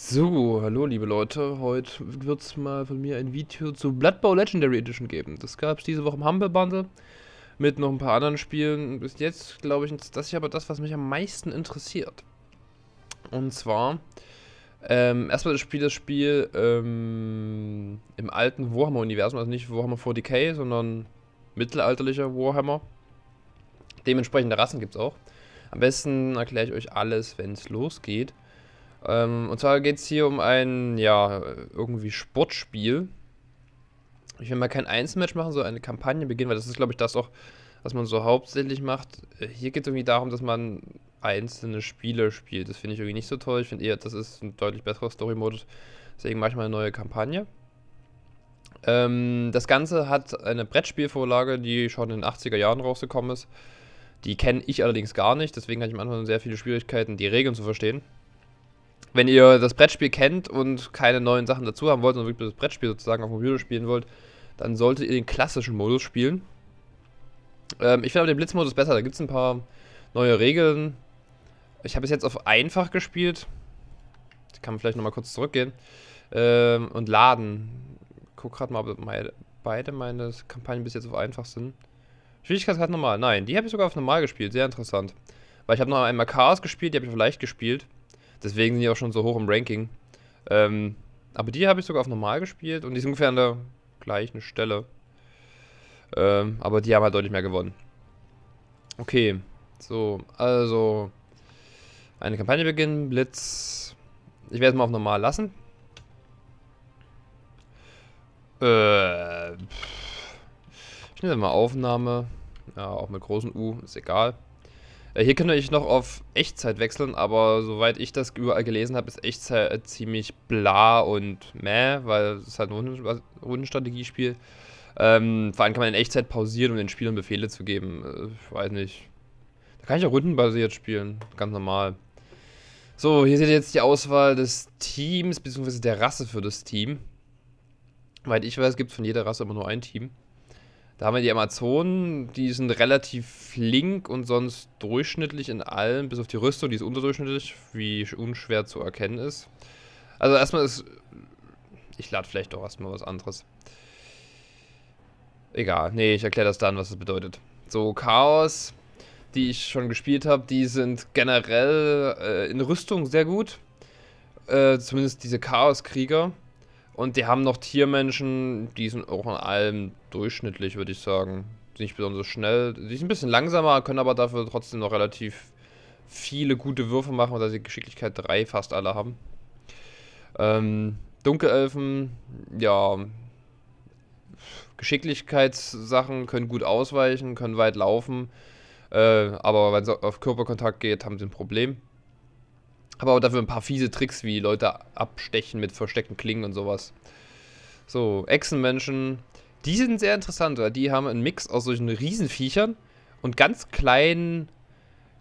So, hallo liebe Leute, heute wird es mal von mir ein Video zu Bloodbow Legendary Edition geben. Das gab es diese Woche im Humble Bundle mit noch ein paar anderen Spielen. Bis jetzt glaube ich, das ist aber das, was mich am meisten interessiert. Und zwar, ähm, erstmal das Spiel, das Spiel ähm, im alten Warhammer-Universum, also nicht Warhammer 40k, sondern mittelalterlicher Warhammer. Dementsprechende Rassen gibt es auch. Am besten erkläre ich euch alles, wenn es losgeht. Ähm, und zwar geht es hier um ein, ja, irgendwie Sportspiel. Ich will mal kein Einzelmatch machen, so eine Kampagne beginnen, weil das ist, glaube ich, das auch, was man so hauptsächlich macht. Äh, hier geht es irgendwie darum, dass man einzelne Spiele spielt. Das finde ich irgendwie nicht so toll. Ich finde eher, das ist ein deutlich besserer Story-Modus. Deswegen mache ich mal eine neue Kampagne. Ähm, das Ganze hat eine Brettspielvorlage, die schon in den 80er Jahren rausgekommen ist. Die kenne ich allerdings gar nicht, deswegen hatte ich am Anfang sehr viele Schwierigkeiten, die Regeln zu verstehen wenn ihr das Brettspiel kennt und keine neuen Sachen dazu haben wollt und wirklich das Brettspiel sozusagen auf dem Computer spielen wollt, dann solltet ihr den klassischen Modus spielen. Ähm, ich finde aber den Blitzmodus besser, da gibt es ein paar neue Regeln. Ich habe es jetzt auf einfach gespielt. Ich kann vielleicht nochmal kurz zurückgehen. Ähm, und laden. Guck gerade mal, ob meine, beide meine Kampagnen bis jetzt auf einfach sind. Schwierigkeitsgrad normal. Nein, die habe ich sogar auf normal gespielt. Sehr interessant. Weil ich habe noch einmal Chaos gespielt, die habe ich auf leicht gespielt. Deswegen sind die auch schon so hoch im Ranking. Ähm, aber die habe ich sogar auf normal gespielt und die sind ungefähr an der gleichen Stelle. Ähm, aber die haben halt deutlich mehr gewonnen. Okay, so, also eine Kampagne beginnen, Blitz. Ich werde es mal auf normal lassen. Äh, ich nehme mal Aufnahme. Ja, auch mit großen U, ist egal. Äh, hier könnt ihr euch noch auf Echtzeit wechseln, aber soweit ich das überall gelesen habe, ist Echtzeit äh, ziemlich bla und meh, weil es halt ein Rundenstrategiespiel. Ähm, vor allem kann man in Echtzeit pausieren, um den Spielern Befehle zu geben. Äh, ich weiß nicht. Da kann ich auch rundenbasiert spielen, ganz normal. So, hier seht ihr jetzt die Auswahl des Teams, beziehungsweise der Rasse für das Team. Weil ich weiß, gibt es von jeder Rasse immer nur ein Team. Da haben wir die Amazonen, die sind relativ flink und sonst durchschnittlich in allem, bis auf die Rüstung, die ist unterdurchschnittlich, wie unschwer zu erkennen ist. Also erstmal ist... Ich lade vielleicht doch erstmal was anderes. Egal, nee, ich erkläre das dann, was das bedeutet. So, Chaos, die ich schon gespielt habe, die sind generell äh, in Rüstung sehr gut. Äh, zumindest diese Chaos-Krieger. Und die haben noch Tiermenschen, die sind auch in allem durchschnittlich, würde ich sagen. Die Sind nicht besonders schnell. Die sind ein bisschen langsamer, können aber dafür trotzdem noch relativ viele gute Würfe machen, da sie Geschicklichkeit 3 fast alle haben. Ähm, Dunkelelfen, ja, Geschicklichkeitssachen, können gut ausweichen, können weit laufen. Äh, aber wenn es auf Körperkontakt geht, haben sie ein Problem. Habe aber dafür ein paar fiese Tricks, wie Leute abstechen mit versteckten Klingen und sowas. So, Echsenmenschen. Die sind sehr interessant, weil die haben einen Mix aus solchen Riesenviechern und ganz kleinen,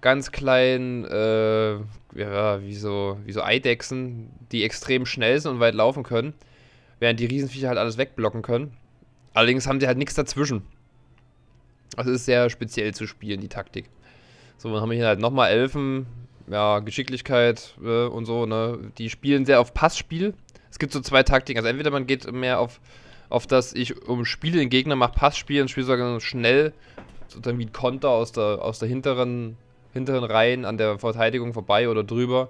ganz kleinen, äh, ja, wie so, wie so Eidechsen, die extrem schnell sind und weit laufen können, während die Riesenviecher halt alles wegblocken können. Allerdings haben sie halt nichts dazwischen. Das also ist sehr speziell zu spielen, die Taktik. So, dann haben wir hier halt nochmal Elfen, ja, Geschicklichkeit äh, und so, ne? Die spielen sehr auf Passspiel. Es gibt so zwei Taktiken. Also entweder man geht mehr auf, auf das, ich umspiele den Gegner, mache Passspiel und spiele sogar schnell, sozusagen wie ein Konter aus der, aus der hinteren, hinteren Reihen an der Verteidigung vorbei oder drüber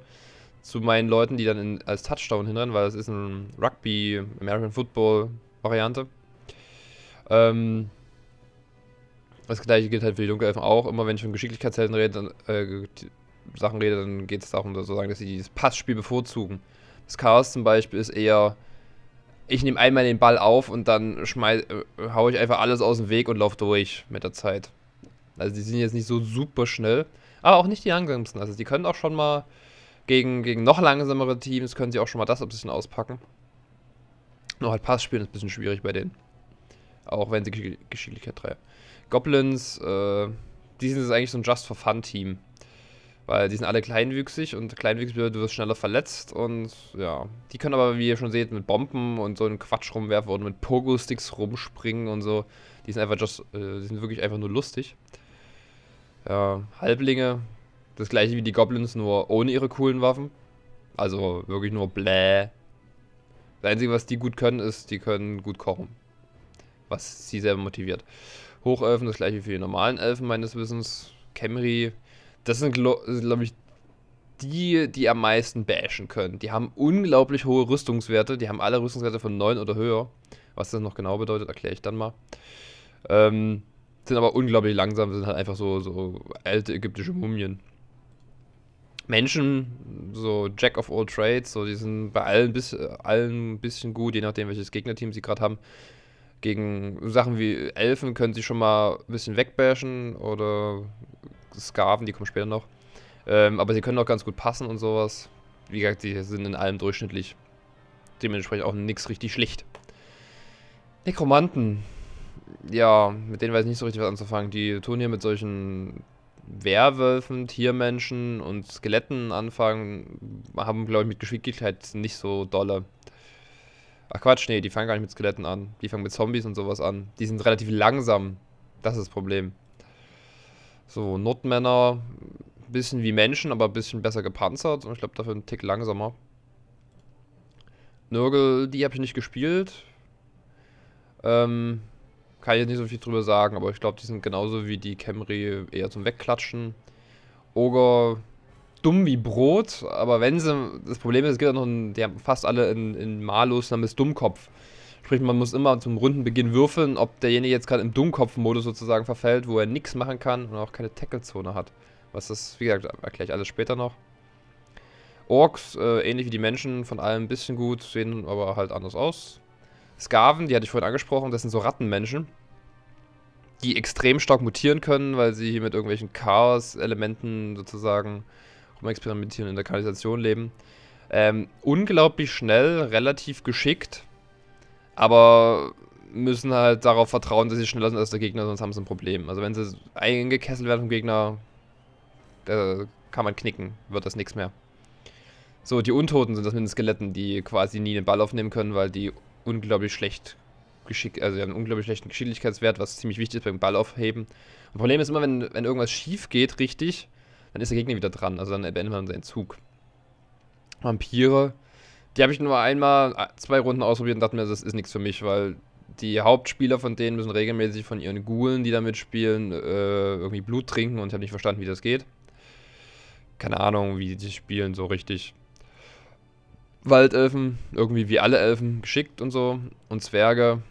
zu meinen Leuten, die dann in, als Touchdown hinrennen, weil das ist ein Rugby, American Football Variante. Ähm, das gleiche gilt halt für die Dunkelelfen auch. Immer wenn ich von Geschicklichkeitshelden rede, dann äh, Sachen rede, dann geht es darum, sozusagen, dass sie dieses Passspiel bevorzugen. Das Chaos zum Beispiel ist eher, ich nehme einmal den Ball auf und dann schmeiß, äh, haue ich einfach alles aus dem Weg und laufe durch mit der Zeit. Also die sind jetzt nicht so super schnell, aber auch nicht die langsamsten. Also die können auch schon mal gegen, gegen noch langsamere Teams, können sie auch schon mal das ein bisschen auspacken. Noch halt Passspielen ist ein bisschen schwierig bei denen. Auch wenn sie Geschicklichkeit 3. Goblins, äh, die sind jetzt eigentlich so ein Just-for-Fun-Team. Weil die sind alle kleinwüchsig und kleinwüchsig bedeutet, du wirst schneller verletzt und ja. Die können aber, wie ihr schon seht, mit Bomben und so einen Quatsch rumwerfen und mit Pogo-Sticks rumspringen und so. Die sind einfach just, äh, die sind wirklich einfach nur lustig. Ja, Halblinge, das gleiche wie die Goblins, nur ohne ihre coolen Waffen. Also wirklich nur bläh. Das Einzige, was die gut können, ist, die können gut kochen. Was sie selber motiviert. Hochelfen, das gleiche für die normalen Elfen meines Wissens. Kemri, das sind, glaube ich, die, die am meisten bashen können. Die haben unglaublich hohe Rüstungswerte. Die haben alle Rüstungswerte von 9 oder höher. Was das noch genau bedeutet, erkläre ich dann mal. Ähm, sind aber unglaublich langsam, sind halt einfach so, so alte ägyptische Mumien. Menschen, so Jack of all Trades, so die sind bei allen, bis, allen ein bisschen gut, je nachdem welches Gegnerteam sie gerade haben. Gegen Sachen wie Elfen können sie schon mal ein bisschen wegbashen oder Skaven, die kommen später noch. Ähm, aber sie können auch ganz gut passen und sowas. Wie gesagt, sie sind in allem durchschnittlich. Dementsprechend auch nichts richtig schlicht. Nekromanten. Ja, mit denen weiß ich nicht so richtig was anzufangen. Die tun hier mit solchen Werwölfen, Tiermenschen und Skeletten anfangen, haben, glaube ich, mit Geschicklichkeit nicht so dolle. Ach Quatsch, nee, die fangen gar nicht mit Skeletten an. Die fangen mit Zombies und sowas an. Die sind relativ langsam. Das ist das Problem. So, Notmänner, bisschen wie Menschen, aber ein bisschen besser gepanzert und ich glaube dafür einen Tick langsamer. Nurgle, die habe ich nicht gespielt. Ähm, kann ich jetzt nicht so viel drüber sagen, aber ich glaube, die sind genauso wie die Camry eher zum Wegklatschen. Ogre, dumm wie Brot, aber wenn sie. Das Problem ist, es gibt ja noch einen, die haben fast alle in, in Malus namens Dummkopf. Sprich, man muss immer zum Rundenbeginn würfeln, ob derjenige jetzt gerade im Dummkopf-Modus sozusagen verfällt, wo er nichts machen kann und auch keine Tackle-Zone hat. Was das, wie gesagt, erkläre ich alles später noch. Orks, äh, ähnlich wie die Menschen, von allem ein bisschen gut, sehen aber halt anders aus. Skaven, die hatte ich vorhin angesprochen, das sind so Rattenmenschen, die extrem stark mutieren können, weil sie hier mit irgendwelchen Chaos-Elementen sozusagen rumexperimentieren, in der Kanalisation leben. Ähm, unglaublich schnell, relativ geschickt aber müssen halt darauf vertrauen, dass sie schneller sind als der Gegner, sonst haben sie ein Problem. Also wenn sie eingekesselt werden vom Gegner, da kann man knicken, wird das nichts mehr. So, die Untoten sind das mit den Skeletten, die quasi nie den Ball aufnehmen können, weil die unglaublich schlecht Geschick, also die haben einen unglaublich schlechten Geschicklichkeitswert, was ziemlich wichtig ist beim Ball aufheben. Das Problem ist immer, wenn, wenn irgendwas schief geht, richtig, dann ist der Gegner wieder dran, also dann beendet man seinen Zug. Vampire die habe ich nur einmal äh, zwei Runden ausprobiert und dachte mir, das ist nichts für mich, weil die Hauptspieler von denen müssen regelmäßig von ihren Ghoulen, die damit spielen, äh, irgendwie Blut trinken und ich habe nicht verstanden, wie das geht. Keine Ahnung, wie die spielen so richtig. Waldelfen, irgendwie wie alle Elfen, geschickt und so. Und Zwerge.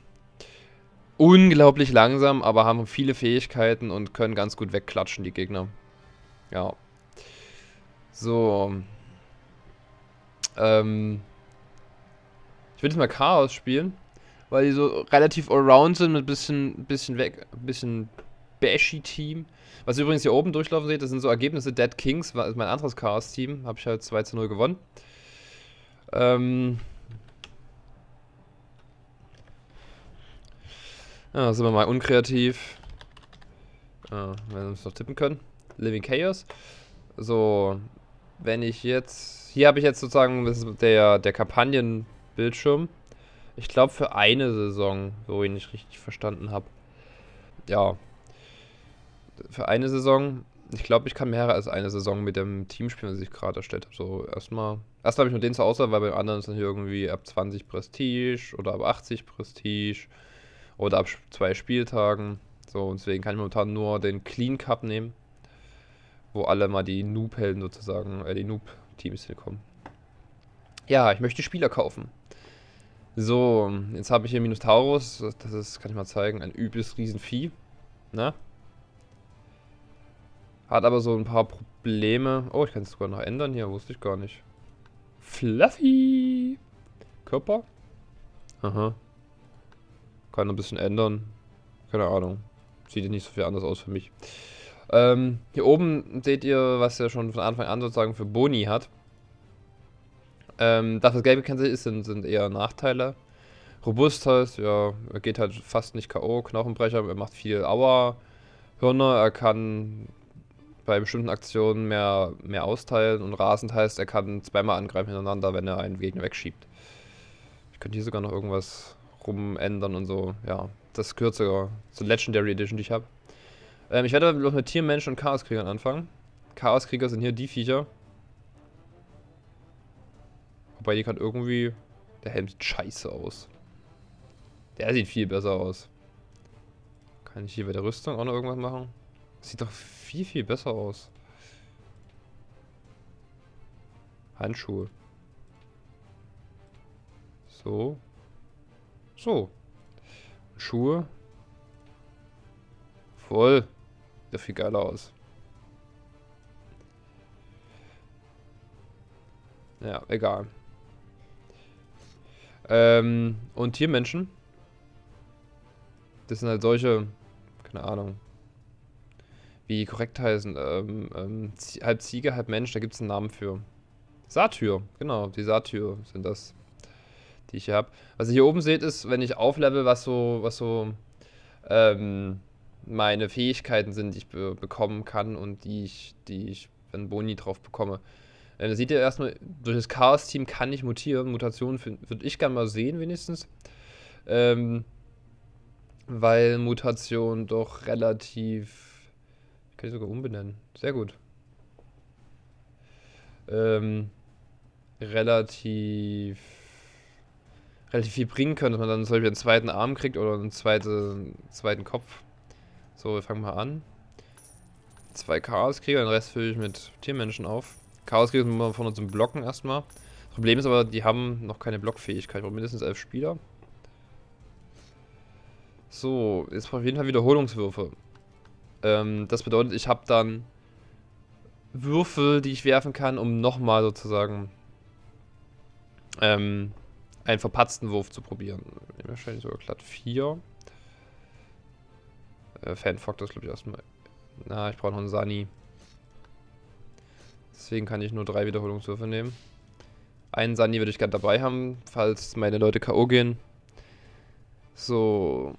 Unglaublich langsam, aber haben viele Fähigkeiten und können ganz gut wegklatschen, die Gegner. Ja. So. Ähm. Ich würde jetzt mal Chaos spielen, weil die so relativ allround sind mit ein bisschen, bisschen weg, ein bisschen Bashy-Team. Was ihr übrigens hier oben durchlaufen seht, das sind so Ergebnisse. Dead Kings war mein anderes Chaos-Team. Habe ich halt 2 zu 0 gewonnen. Ähm. Ja, ah, sind wir mal unkreativ. Ah, wenn wir uns noch tippen können. Living Chaos. So, wenn ich jetzt... Hier habe ich jetzt sozusagen der, der Kampagnen... Bildschirm. Ich glaube für eine Saison, so ich nicht richtig verstanden habe. Ja. Für eine Saison. Ich glaube, ich kann mehr als eine Saison mit dem Team spielen, was ich gerade erstellt habe. So erstmal. Erstmal habe ich nur den zur Auswahl, weil beim anderen ist dann hier irgendwie ab 20 Prestige oder ab 80 Prestige oder ab zwei Spieltagen. So, und deswegen kann ich momentan nur den Clean Cup nehmen, wo alle mal die Noob-Helden sozusagen, äh, die Noob-Teams hinkommen. Ja, ich möchte Spieler kaufen. So, jetzt habe ich hier Minotaurus. Das ist, kann ich mal zeigen, ein übles Riesenvieh. Ne? Hat aber so ein paar Probleme. Oh, ich kann es sogar noch ändern hier. Wusste ich gar nicht. Fluffy. Körper. Aha. Kann ein bisschen ändern. Keine Ahnung. Sieht nicht so viel anders aus für mich. Ähm, hier oben seht ihr, was er schon von Anfang an sozusagen für Boni hat. Ähm, dass das gelbe Kennzeichen ist, sind, sind eher Nachteile. Robust heißt, ja, er geht halt fast nicht K.O., Knochenbrecher, er macht viel Aua, Hörner, er kann bei bestimmten Aktionen mehr, mehr austeilen und rasend heißt, er kann zweimal angreifen hintereinander, wenn er einen Gegner wegschiebt. Ich könnte hier sogar noch irgendwas rumändern und so, ja. Das ist kürzer zur Legendary Edition, die ich habe. Ähm, ich werde bloß mit Tiermenschen und Chaoskriegern anfangen. Chaoskrieger sind hier die Viecher, Wobei hier kann irgendwie... Der Helm sieht scheiße aus. Der sieht viel besser aus. Kann ich hier bei der Rüstung auch noch irgendwas machen? Sieht doch viel, viel besser aus. Handschuhe. So. So. Schuhe. Voll. Sieht doch viel geiler aus. Ja, egal. Ähm, und Tiermenschen. Das sind halt solche, keine Ahnung, wie korrekt heißen, ähm, ähm, halb Ziege, halb Mensch, da gibt es einen Namen für. Satyr, genau, die Satyr sind das, die ich hier habe. Was ihr hier oben seht, ist, wenn ich auflevel, was so, was so, ähm, meine Fähigkeiten sind, die ich be bekommen kann und die ich, die ich, wenn Boni drauf bekomme. Äh, da seht ihr erstmal, durch das Chaos-Team kann ich mutieren. Mutationen würde ich gerne mal sehen, wenigstens. Ähm, weil Mutation doch relativ. Ich kann ich sogar umbenennen. Sehr gut. Ähm, relativ. Relativ viel bringen können, dass man dann zum Beispiel einen zweiten Arm kriegt oder einen zweiten, zweiten Kopf. So, wir fangen mal an. Zwei Chaos krieger den Rest fülle ich mit Tiermenschen auf. Chaos kriegt man von uns im Blocken erstmal. Das Problem ist aber, die haben noch keine Blockfähigkeit. Wir mindestens elf Spieler. So, jetzt brauche ich auf jeden Fall Wiederholungswürfe. Ähm, das bedeutet, ich habe dann Würfel, die ich werfen kann, um nochmal sozusagen ähm, einen verpatzten Wurf zu probieren. wahrscheinlich sogar glatt 4. Äh, Fanfuck das, glaube ich, erstmal. Na, ich brauche noch einen Sunny. Deswegen kann ich nur drei Wiederholungswürfe nehmen. Einen Sani würde ich gerne dabei haben, falls meine Leute K.O. gehen. So.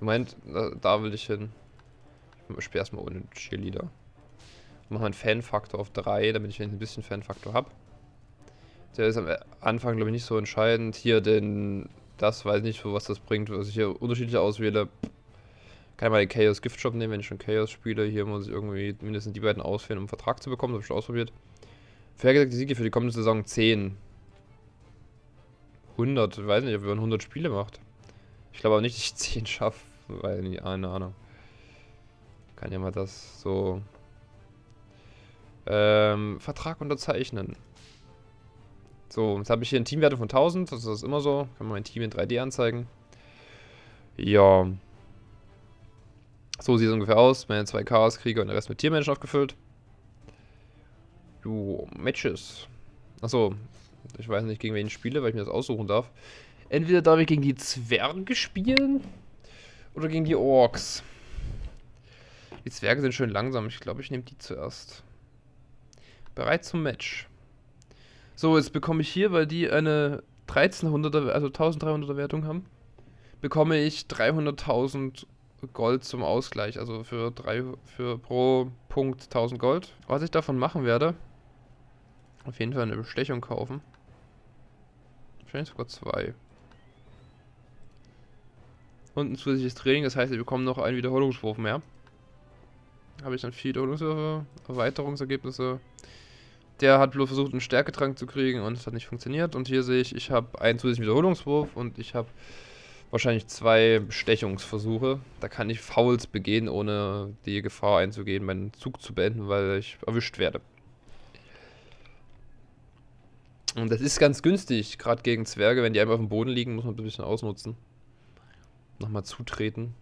Moment, da, da will ich hin. Ich spiele erstmal ohne Cheerleader. Mach mal einen Fanfaktor auf 3, damit ich ein bisschen Fanfaktor habe. Der ist am Anfang, glaube ich, nicht so entscheidend. Hier den das, weiß nicht, für was das bringt, was ich hier unterschiedlich auswähle. Kann ich mal den Chaos Gift Shop nehmen, wenn ich schon Chaos spiele. Hier muss ich irgendwie mindestens die beiden auswählen, um einen Vertrag zu bekommen. Das habe ich schon ausprobiert. Fair gesagt, die Siege für die kommende Saison 10. 100, ich weiß nicht, ob man 100 Spiele macht. Ich glaube aber nicht, dass ich 10 schaffe, weil, keine Ahnung. Kann ja mal das so... Ähm, Vertrag unterzeichnen. So, jetzt habe ich hier einen Teamwert von 1000. Das ist immer so. Kann man mein Team in 3D anzeigen. Ja. So sieht es ungefähr aus. Meine zwei Chaos-Krieger und der Rest mit Tiermenschen aufgefüllt. Jo, Matches. Achso, ich weiß nicht, gegen wen ich spiele, weil ich mir das aussuchen darf. Entweder darf ich gegen die Zwerge spielen oder gegen die Orks. Die Zwerge sind schön langsam. Ich glaube, ich nehme die zuerst. Bereit zum Match. So, jetzt bekomme ich hier, weil die eine 1300er, also 1300er Wertung haben, bekomme ich 300.000 Gold zum Ausgleich. Also für, drei, für pro Punkt 1000 Gold. Was ich davon machen werde, auf jeden Fall eine Bestechung kaufen. Wahrscheinlich sogar zwei. Und ein zusätzliches Training, das heißt, wir bekommen noch einen Wiederholungswurf mehr. Habe ich dann vier Wiederholungswürfe, Erweiterungsergebnisse. Der hat bloß versucht, einen Stärketrank zu kriegen und es hat nicht funktioniert. Und hier sehe ich, ich habe einen zusätzlichen Wiederholungswurf und ich habe wahrscheinlich zwei Bestechungsversuche. Da kann ich Fouls begehen, ohne die Gefahr einzugehen, meinen Zug zu beenden, weil ich erwischt werde. Und das ist ganz günstig, gerade gegen Zwerge, wenn die einmal auf dem Boden liegen, muss man ein bisschen ausnutzen. Nochmal zutreten.